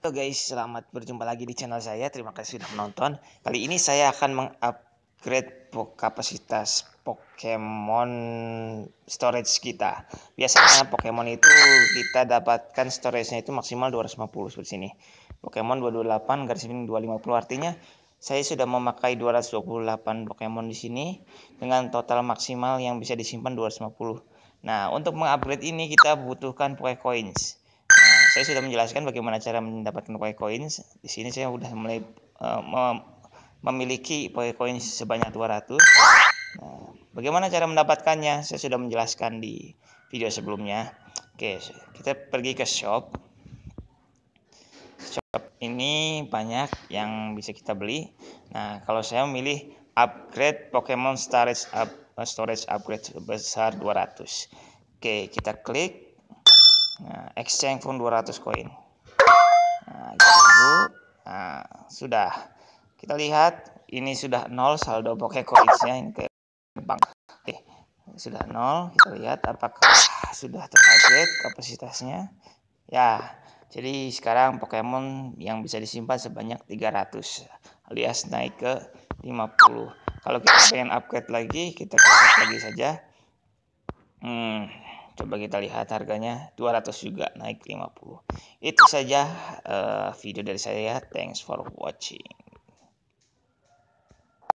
Halo guys, selamat berjumpa lagi di channel saya. Terima kasih sudah menonton. Kali ini saya akan mengupgrade kapasitas Pokemon storage kita. Biasanya Pokemon itu kita dapatkan storage-nya itu maksimal 250 seperti sini. Pokemon 228 garis miring 250 artinya saya sudah memakai 228 Pokemon di sini dengan total maksimal yang bisa disimpan 250. Nah, untuk mengupgrade ini kita butuhkan Poke Coins saya sudah menjelaskan bagaimana cara mendapatkan poin koin Di sini saya sudah mulai uh, eh, mem memiliki poin koin sebanyak 200. Nah, bagaimana cara mendapatkannya? Saya sudah menjelaskan di video sebelumnya. Oke, kita pergi ke shop. Shop ini banyak yang bisa kita beli. Nah, kalau saya memilih upgrade Pokemon Storage, up, eh, storage upgrade sebesar 200. Oke, kita klik nah, exchange pun 200 koin nah, gitu. nah, sudah kita lihat ini sudah nol saldo pokoknya koinnya ini ke bank oke sudah nol kita lihat apakah sudah terupdate kapasitasnya ya jadi sekarang Pokemon yang bisa disimpan sebanyak 300 alias naik ke 50 kalau kita pengen upgrade lagi kita upgrade lagi saja hmm coba kita lihat harganya 200 juga naik 50 itu saja uh, video dari saya thanks for watching